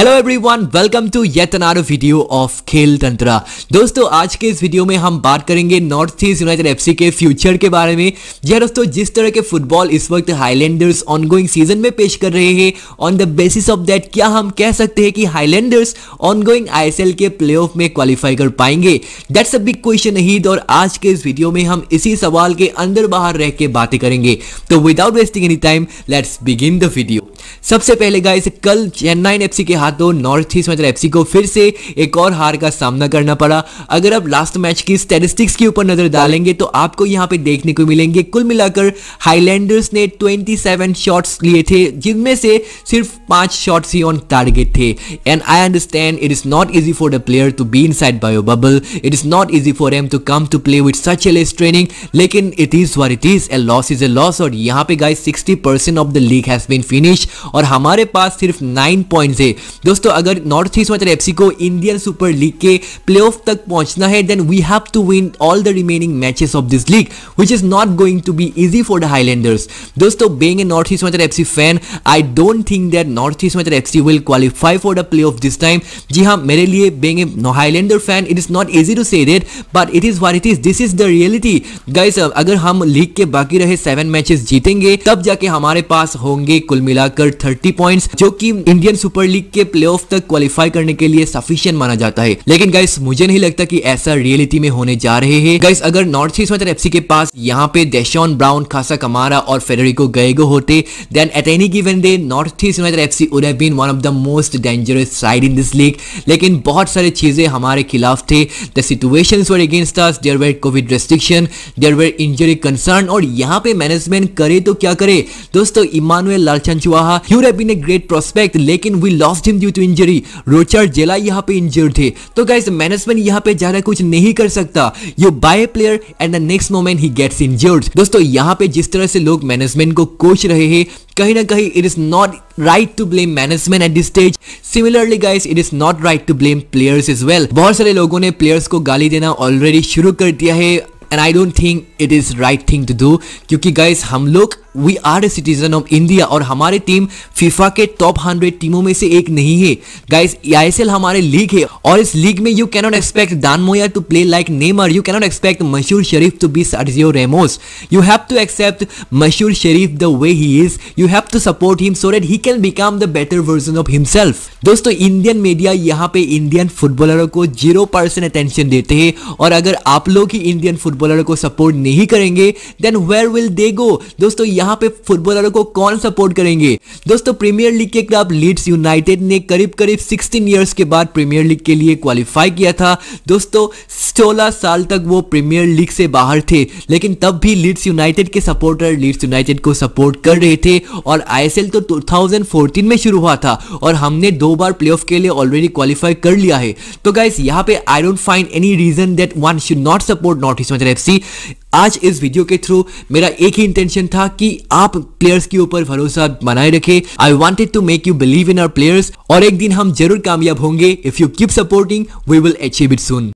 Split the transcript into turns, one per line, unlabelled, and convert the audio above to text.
hello everyone welcome to yet another video of Khel Tantra दोस्तों आज के इस वीडियो में हम बात करेंगे नॉर्थ ईस्ट यूनाइटेड एफसी के फ्यूचर के बारे में यह दोस्तों जिस तरह के फुटबॉल इस वक्त हाईलैंडर्स ऑनगोइंग सीजन में पेश कर रहे हैं on the basis of that क्या हम कह सकते हैं कि हाईलैंडर्स ऑनगोइंग आईएसएल के प्ले में क्वालिफाई कर पाएंगे दैट्स अ बिग क्वेश्चन ही और आज के इस वीडियो में हम इसी सवाल के अंदर बाहर रह के बातें करेंगे तो without wasting any time let's begin the video सबसे पहले गाइस कल चेन्नई एफसी के हाथों नॉर्थ ईस्ट मतलब एफसी को फिर से एक और हार का सामना करना पड़ा अगर आप लास्ट मैच की स्टेटिस्टिक्स के ऊपर नजर डालेंगे तो आपको यहाँ पे देखने को मिलेंगे कुल मिलाकर हाईलैंडर्स ने 27 शॉट्स लिए थे जिनमें से सिर्फ पांच शॉट्स ही ऑन टारगेट थे and I understand it is not easy for the player to be inside bio bubble it is not easy for them to come to play with such a less training लेकिन it is war it is a loss is a loss और यहाँ पे guys percent of the league has been finish और हमारे पास सिर्फ nine point है दोस्तों अगर नॉर्थ ईस्ट मतलब एफ को इंडियन सुपर लीग के प्ले तक पहुंचना है then we have to win all the remaining matches of this league which is not going to be easy for the Highlanders दोस्तों बेंग ए नॉर्थ ईस्ट मतलब FC fan I don't think that North East मतलब FC will qualify for the play this time जी हाँ मेरे लिए being a Highlander fan it is not easy to say that but it is what it is this is the reality guys अगर हम league के बाकी रहे seven matches जीतेंगे तब जाके हमारे पास होंगे कुल मिलाकर 30 पॉइंट्स जो कि इंडियन सुपर लीग के प्ले तक क्वालिफाई करने के लिए सफिशियंट माना जाता है लेकिन गाइस मुझे नहीं लगता कि ऐसा रियलिटी में होने जा रहे हैं गाइस अगर नॉर्थ ईस्ट एफ सी के पास यहाँ पे देशॉन ब्राउन खासा कमारा और फेडरिको गएगो होते then at any given day North East F C would been one of the most dangerous side in this league लेकिन बहुत सारी चीजें हमारे खिलाफ थे the situation were against us there were Covid restriction there were injury concern और यहाँ पे मैनेजमेंट करे तो क्या करे दोस्तों Emanuel Lalchand He would have been a great prospect लेकिन we lost him due to injury Rocher जेला यहाँ पे इंजर्ड थे तो गाइज मैनेजमेंट यहाँ पे ज्यादा कुछ नहीं कर सकता you buy player and the next moment he gets injured दोस्तों यहाँ पे जिस तरह से लोग मैनेजमेंट को कोच रहे हैं कहीं ना कहीं it is not right to blame management at this stage similarly guys it is not right to blame players as well बहुत सारे लोगों ने प्लेयर्स को गाली देना ऑलरेडी शुरू कर दिया है and I don't think it is right thing to do क्योंकि गाइस हम लोग we are a citizen of India और हमारी टीम फीफा के टॉप हंड्रेड टीमों में से एक नहीं है गाइस आई हमारे लीग है और इस लीग में यू कैनोट एक्सपेक्ट दान मोया to play like Neymar you cannot expect Mashoor Shereef to be Sergio Ramos you have to accept Mashoor Shereef the way he is you have to support him so that he can become the better version of himself दोस्तों Indian media यहाँ पे Indian फुटबॉलरों को zero percent attention देते हैं और अगर आप लोग ही इंडियन फुटबॉलर को सपोर्ट नहीं करेंगे then where will they go दोस्तों यहाँ पे फुटबॉलरों को कौन सपोर्ट करेंगे दोस्तों प्रीमियर लीग के क्लब लीड्स यूनाइटेड ने करीब करीब 16 ईयर्स के बाद प्रीमियर लीग के लिए क्वालिफाई किया था दोस्तों सोलह साल तक वो प्रीमियर लीग से बाहर थे लेकिन तब भी लीड्स यूनाइटेड के सपोर्टर लीड्स यूनाइटेड को सपोर्ट कर रहे थे और आईएसएल तो 2014 में शुरू हुआ था और हमने दो बार प्ले के लिए ऑलरेडी क्वालिफाई कर लिया है तो गाइस यहाँ पे I don't find any reason that one should not support North East United F आज इस वीडियो के थ्रू मेरा एक ही इंटेंशन था कि आप प्लेयर्स के ऊपर भरोसा बनाए रखें I wanted to make you believe in our players और एक दिन हम जरूर कामयाब होंगे if you keep supporting we will achieve it soon